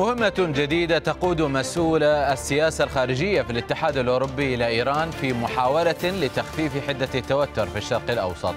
مهمة جديدة تقود مسؤول السياسة الخارجية في الاتحاد الأوروبي إلى إيران في محاولة لتخفيف حدة التوتر في الشرق الأوسط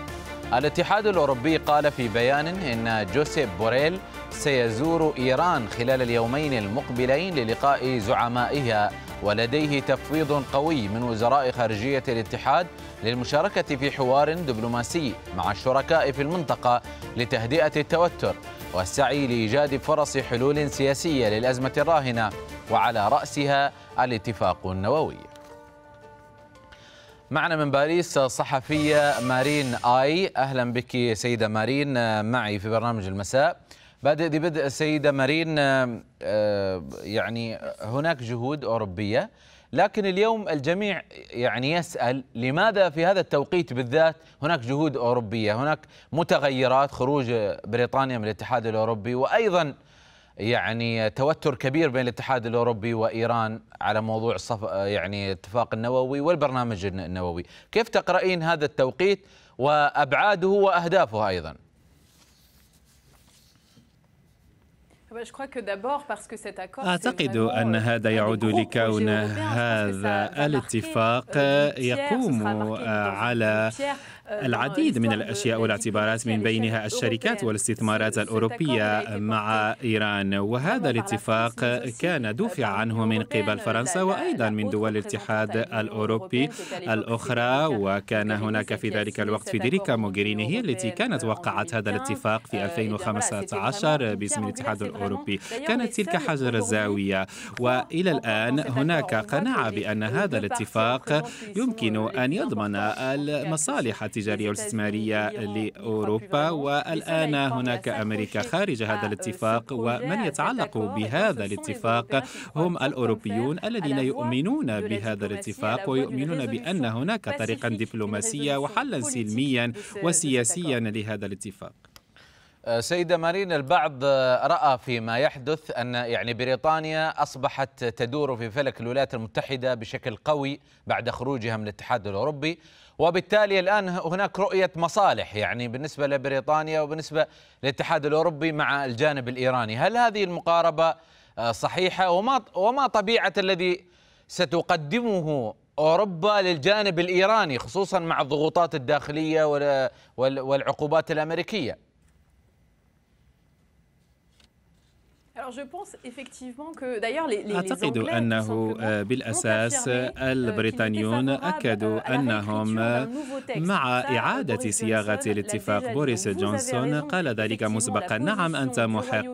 الاتحاد الأوروبي قال في بيان إن جوسيب بوريل سيزور إيران خلال اليومين المقبلين للقاء زعمائها ولديه تفويض قوي من وزراء خارجية الاتحاد للمشاركة في حوار دبلوماسي مع الشركاء في المنطقة لتهدئة التوتر والسعي لإيجاد فرص حلول سياسية للأزمة الراهنة وعلى رأسها الاتفاق النووي معنا من باريس صحفية مارين آي أهلا بك سيدة مارين معي في برنامج المساء بادئ ذي بدء السيدة مارين يعني هناك جهود أوروبية لكن اليوم الجميع يعني يسأل لماذا في هذا التوقيت بالذات هناك جهود أوروبية هناك متغيرات خروج بريطانيا من الاتحاد الأوروبي وأيضا يعني توتر كبير بين الاتحاد الأوروبي وإيران على موضوع الصف يعني اتفاق النووي والبرنامج النووي كيف تقرأين هذا التوقيت وأبعاده وأهدافه أيضاً أعتقد أن هذا يعود لكون هذا الاتفاق يقوم على العديد من الأشياء والاعتبارات من بينها الشركات والاستثمارات الأوروبية مع إيران وهذا الاتفاق كان دفع عنه من قبل فرنسا وأيضا من دول الاتحاد الأوروبي الأخرى وكان هناك في ذلك الوقت فيدريكا موغريني هي التي كانت وقعت هذا الاتفاق في 2015 باسم الاتحاد الأوروبي كانت تلك حجر الزاوية وإلى الآن هناك قناعة بأن هذا الاتفاق يمكن أن يضمن المصالح التجارية والاستثمارية لأوروبا والآن هناك أمريكا خارج هذا الاتفاق ومن يتعلق بهذا الاتفاق هم الأوروبيون الذين يؤمنون بهذا الاتفاق ويؤمنون بأن هناك طريقا دبلوماسية وحلا سلميا وسياسيا لهذا الاتفاق أه، سيدة مارين البعض رأى فيما يحدث أن يعني بريطانيا أصبحت تدور في فلك الولايات المتحدة بشكل قوي بعد خروجها من الاتحاد الأوروبي وبالتالي الآن هناك رؤية مصالح يعني بالنسبة لبريطانيا وبالنسبة للاتحاد الأوروبي مع الجانب الإيراني هل هذه المقاربة آه، صحيحة وما, وما طبيعة الذي ستقدمه أوروبا للجانب الإيراني خصوصا مع الضغوطات الداخلية والعقوبات الأمريكية أعتقد أنه آه، بالأساس euh, البريطانيون أكدوا أنهم مع إعادة صياغة الاتفاق بوريس جونسون قال ذلك مسبقا نعم أنت محق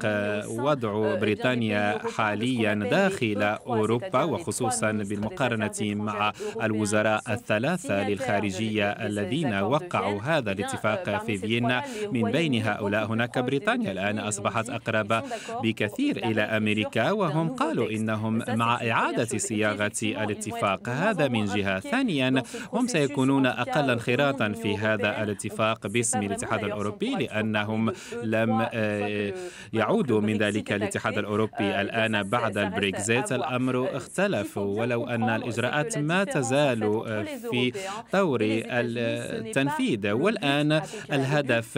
وضع بريطانيا حاليا داخل أوروبا وخصوصا بالمقارنة مع الوزراء الثلاثة للخارجية الذين وقعوا هذا الاتفاق في فيينا من بين هؤلاء هناك بريطانيا الآن أصبحت أقرب بكثير إلى أمريكا وهم قالوا إنهم مع إعادة صياغة الاتفاق هذا من جهة ثانيا هم سيكونون أقل انخراطا في هذا الاتفاق باسم الاتحاد الأوروبي لأنهم لم آه، يعودوا من ذلك الاتحاد الأوروبي الآن بعد البريكزيت الأمر اختلف ولو أن الإجراءات ما تزال آه، في طور التنفيذ والآن الهدف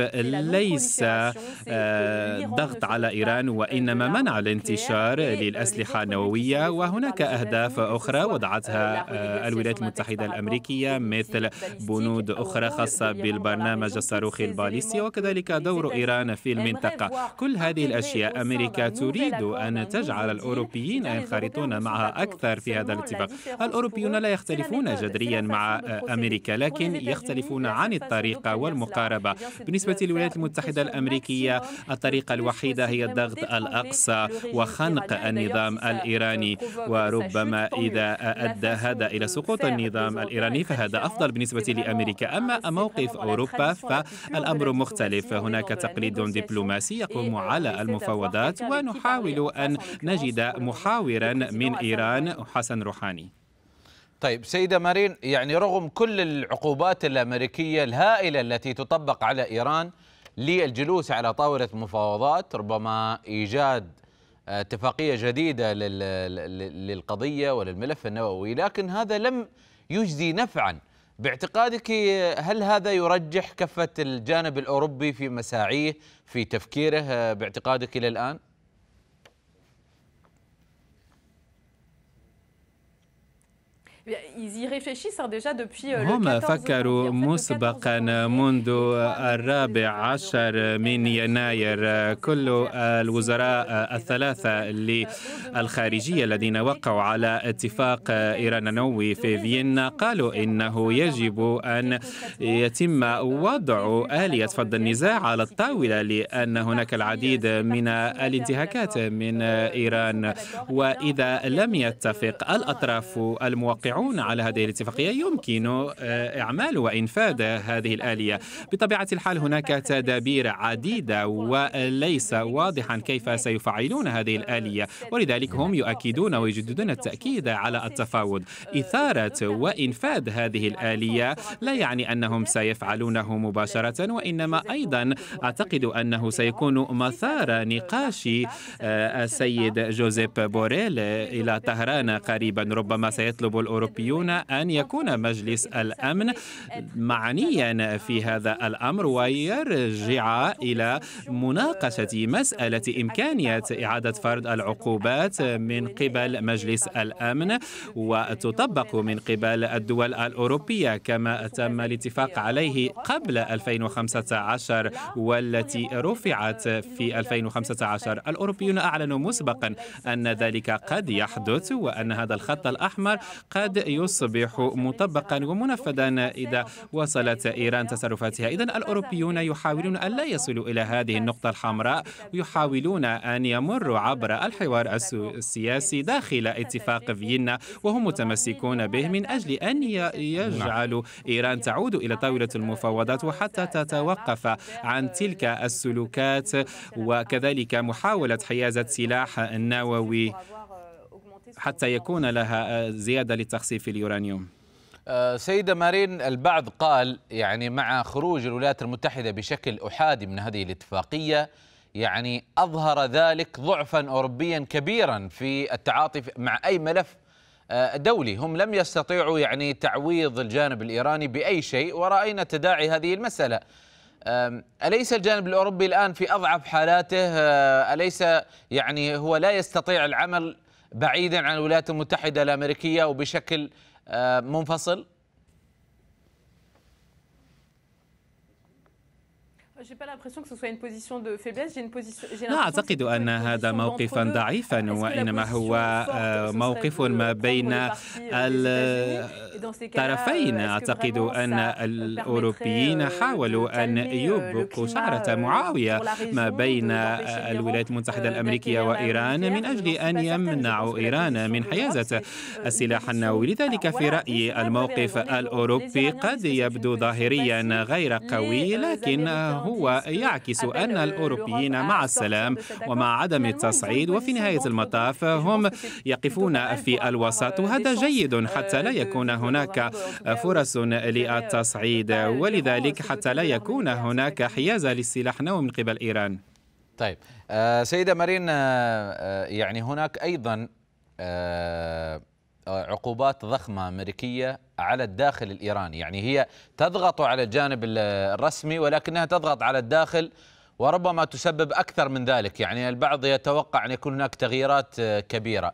ليس آه، ضغط على إيران وإنما منع الانتشار للأسلحة النووية وهناك أهداف أخرى وضعتها الولايات المتحدة الأمريكية مثل بنود بنود أخرى خاصة بالبرنامج الصاروخي الباليستي وكذلك دور إيران في المنطقة كل هذه الأشياء أمريكا تريد أن تجعل الأوروبيين ينخرطون معها أكثر في هذا الاتفاق الأوروبيون لا يختلفون جذريا مع أمريكا لكن يختلفون عن الطريقة والمقاربة بالنسبة للولايات المتحدة الأمريكية الطريقة الوحيدة هي الضغط الأقصى وخنق النظام الإيراني وربما إذا أدى هذا إلى سقوط النظام الإيراني فهذا أفضل بالنسبة لأمريكا أمريكا أما موقف أوروبا فالأمر مختلف هناك تقليد دبلوماسي يقوم على المفاوضات ونحاول أن نجد محاورا من إيران حسن روحاني طيب سيدة مارين يعني رغم كل العقوبات الأمريكية الهائلة التي تطبق على إيران للجلوس على طاولة مفاوضات ربما إيجاد اتفاقية جديدة للقضية وللملف النووي لكن هذا لم يجدي نفعاً باعتقادك هل هذا يرجح كفة الجانب الأوروبي في مساعيه في تفكيره باعتقادك إلى الآن؟ ils y réfléchissent déjà depuis euh, هم فكروا مسبقا منذ الرابع عشر من يناير كل الوزراء الثلاثة للخارجية euh, الذين وقعوا على اتفاق إيران النووي في فيينا قالوا إنه يجب أن يتم وضع آلية فض النزاع على الطاولة لأن هناك العديد euh, من الانتهاكات من إيران وإذا لم يتفق الأطراف الموقعة الواقعون على هذه الاتفاقية يمكن آه، إعمال وإنفاذ هذه الآلية بطبيعة الحال هناك تدابير عديدة وليس واضحا كيف سيفعلون هذه الآلية ولذلك هم يؤكدون ويجددون التأكيد على التفاوض إثارة وإنفاذ هذه الآلية لا يعني أنهم سيفعلونه مباشرة وإنما أيضا أعتقد أنه سيكون مثار نقاش آه، السيد جوزيف بوريل إلى طهران قريبا ربما سيطلب الأوروبا الأوروبيون أن يكون مجلس الأمن معنيا في هذا الأمر ويرجع إلى مناقشة مسألة إمكانية إعادة فرض العقوبات من قبل مجلس الأمن وتطبق من قبل الدول الأوروبية كما تم الاتفاق عليه قبل 2015 والتي رفعت في 2015 الأوروبيون أعلنوا مسبقا أن ذلك قد يحدث وأن هذا الخط الأحمر قد قد يصبح مطبقا ومنفذا إذا وصلت إيران تصرفاتها إذا الأوروبيون يحاولون أن لا يصلوا إلى هذه النقطة الحمراء ويحاولون أن يمروا عبر الحوار السياسي داخل اتفاق فيينا وهم متمسكون به من أجل أن يجعلوا إيران تعود إلى طاولة المفاوضات وحتى تتوقف عن تلك السلوكات وكذلك محاولة حيازة سلاح نووي حتى يكون لها آه, زيادة لتخصيف في اليورانيوم آه، سيدة مارين البعض قال يعني مع خروج الولايات المتحدة بشكل أحادي من هذه الاتفاقية يعني أظهر ذلك ضعفا أوروبيا كبيرا في التعاطي مع أي ملف آه، دولي هم لم يستطيعوا يعني تعويض الجانب الإيراني بأي شيء ورأينا تداعي هذه المسألة أليس الجانب الأوروبي الآن في أضعف حالاته أليس يعني هو لا يستطيع العمل بعيدا عن الولايات المتحدة الأمريكية وبشكل آه، منفصل لا أعتقد أن هذا موقفا ضعيفا وإنما هو آه، موقف ما بين euh, الطرفين أعتقد أن euh, الأوروبيين euh, حاولوا أن يبقوا شعرة معاوية ما بين الولايات المتحدة الأمريكية وإيران من أجل أن يمنعوا إيران من حيازة السلاح النووي لذلك في رأيي الموقف الأوروبي قد يبدو ظاهريا غير قوي لكن هو هو يعكس أن الأوروبيين مع السلام ومع عدم التصعيد وفي نهاية المطاف هم يقفون في الوسط وهذا جيد حتى لا يكون هناك فرص للتصعيد ولذلك حتى لا يكون هناك حيازة للسلاح نووي من قبل إيران طيب آه، سيدة مارين آه، آه، يعني هناك أيضا آه، عقوبات ضخمة أمريكية على الداخل الإيراني يعني هي تضغط على الجانب الرسمي ولكنها تضغط على الداخل وربما تسبب أكثر من ذلك يعني البعض يتوقع أن يكون هناك تغييرات آه، كبيرة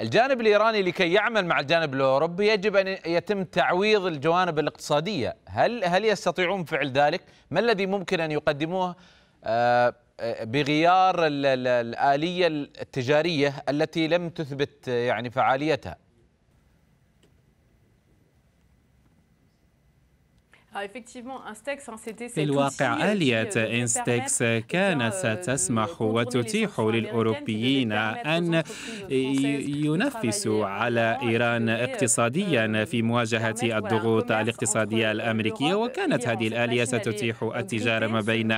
الجانب الإيراني لكي يعمل مع الجانب الأوروبي يجب أن يتم تعويض الجوانب الاقتصادية هل, هل يستطيعون فعل ذلك؟ ما الذي ممكن أن يقدموه آه، بغيار الآلية التجارية التي لم تثبت يعني فعاليتها Ah, في الواقع euh, euh, آلية إنستكس كانت تسمح وتتيح للأوروبيين أن ينفسوا على إيران اقتصاديا euh, في مواجهة الضغوط الاقتصادية الأمريكية وكانت هذه الآلية ستتيح التجارة ما بين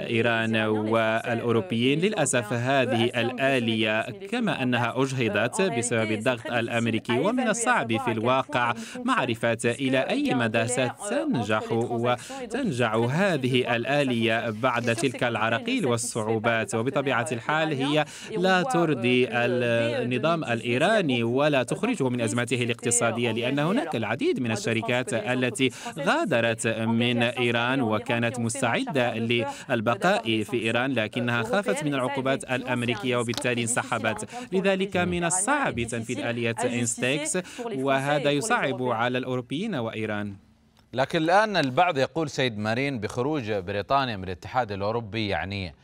إيران والأوروبيين للأسف هذه الآلية كما أنها أجهضت بسبب الضغط الأمريكي ومن الصعب في الواقع معرفة إلى أي مدى ستنجح تنجح وتنجع هذه الآلية بعد تلك العراقيل والصعوبات وبطبيعة الحال هي لا ترضي النظام الإيراني ولا تخرجه من أزمته الاقتصادية لأن هناك العديد من الشركات التي غادرت من إيران وكانت مستعدة للبقاء في إيران لكنها خافت من العقوبات الأمريكية وبالتالي انسحبت لذلك من الصعب تنفيذ آلية إنستيكس وهذا يصعب على الأوروبيين وإيران لكن الآن البعض يقول سيد مارين بخروج بريطانيا من الاتحاد الأوروبي يعني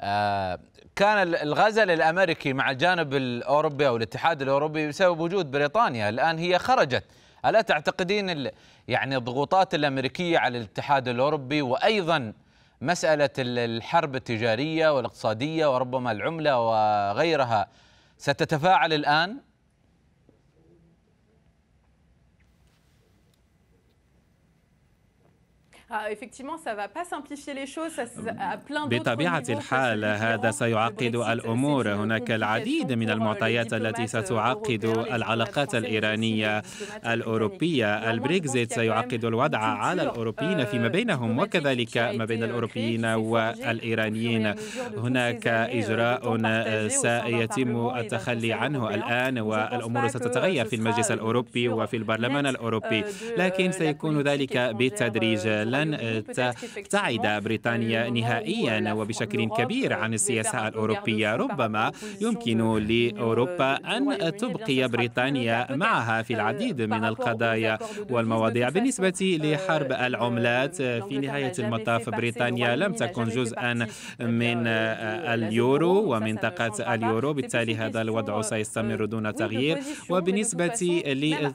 آه، كان الغزل الأمريكي مع الجانب الأوروبي أو الاتحاد الأوروبي بسبب وجود بريطانيا الآن هي خرجت ألا تعتقدين يعني الضغوطات الأمريكية على الاتحاد الأوروبي وأيضا مسألة الحرب التجارية والاقتصادية وربما العملة وغيرها ستتفاعل الآن؟ Ah, effectivement, ça va pas simplifier les choses. Ah, بطبيعة الحال هذا سيعقد الأمور هناك العديد من euh, المعطيات التي euh, ستعقد العلاقات الإيرانية الأوروبية البريكزيت سيعقد الوضع على الأوروبيين euh, فيما بينهم وكذلك ما بين الأوروبيين والإيرانيين هناك إجراء سيتم التخلي عنه الآن والأمور ستتغير في المجلس الأوروبي وفي البرلمان الأوروبي لكن سيكون ذلك بالتدريج لن تبتعد بريطانيا نهائيا وبشكل كبير عن السياسة الأوروبية ربما يمكن لأوروبا أن تبقي بريطانيا معها في العديد من القضايا والمواضيع بالنسبة لحرب العملات في نهاية المطاف بريطانيا لم تكن جزءا من اليورو ومنطقة اليورو بالتالي هذا الوضع سيستمر دون تغيير وبالنسبة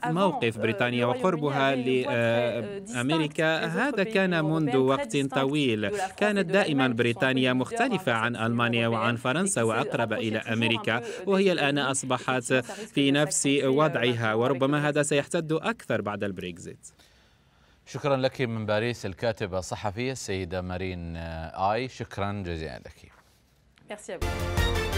لموقف بريطانيا وقربها لأمريكا هذا كان منذ وقت طويل كانت دائما بريطانيا مختلفة عن ألمانيا وعن فرنسا وأقرب إلى أمريكا وهي الآن أصبحت في نفس وضعها وربما هذا سيحتد أكثر بعد البريكزيت شكرا لك من باريس الكاتبة الصحفية السيدة مارين آي شكرا جزيلا لك